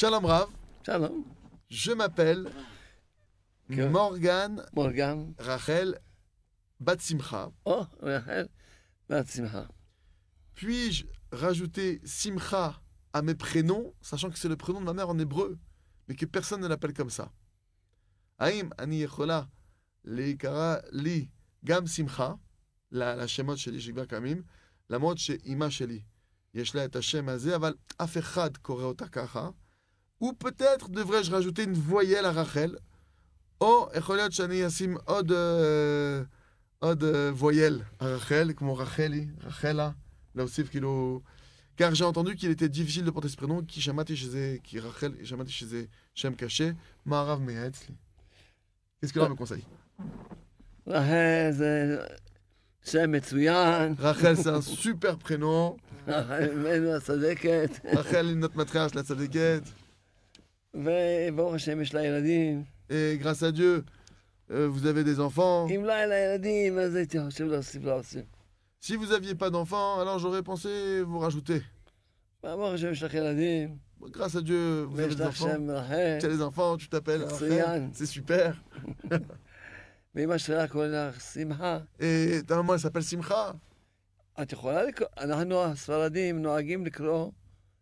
Shalom Rav. Shalom. Je m'appelle Morgan, Morgan Rachel Batsimcha. Oh, Rachel Batsimcha. Puis-je rajouter Simcha à mes prénoms, sachant que c'est le prénom de ma mère en hébreu, mais que personne ne l'appelle comme ça Aïm Ani Yechola Leikara Li Gam Simcha, la Shemot Sheli Shigba Kamim, la Mot Sheima Ima Sheli. יש et את la הזה, אבל אף la קורא אותה ou peut-être devrais-je rajouter une voyelle à Rachel Ou oh, Echoliot Shani Yasim Od euh, Od euh, voyelle à Rachel, comme Racheli, Rachela, là aussi, kilo. Car j'ai entendu qu'il était difficile de porter ce prénom, qui jamais chez qui Rachel et jamais chez Shem Caché, Marav Mehetzli. Qu'est-ce que l'on me conseille Rachel, c'est Rachel, c'est un super prénom. Rachel, notre matriarche, la Sadeket. Et grâce à Dieu, euh, vous avez des enfants. Si vous n'aviez pas d'enfants, alors j'aurais pensé vous rajouter. Bah, grâce à Dieu, vous avez des enfants. Tu as des enfants, tu t'appelles C'est super. Et ta maman, s'appelle Simcha.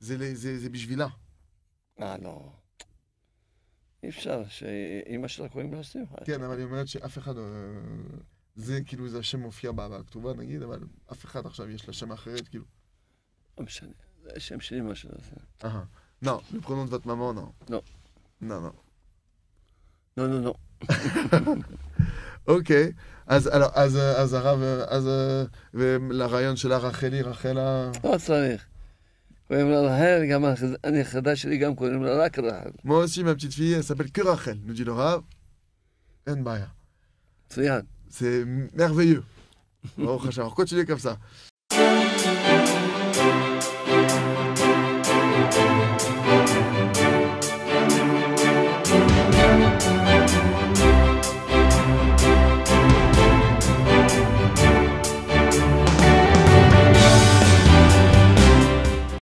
זה, זה, זה בשבילה. אה, לא. אי אפשר, שאימא שלה קוראים לה שמחה. כן, אבל היא אומרת שאף אחד, לא- זה כאילו, זה השם מופיע בכתובה נגיד, אבל אף אחד עכשיו יש לה שם אחרת, כאילו. לא משנה, זה השם של אימא שלה. אהה. לא, מבחינות ואת ממה, לא. לא. לא, לא. לא, לא, לא. אוקיי, אז, אז, אז הרב, אז אה, לרעיון של הרחלי, רחלה... לא צריך. Moi aussi, ma petite fille, elle s'appelle que Rachel, nous dit le Rav. C'est merveilleux. Alors, continue comme ça.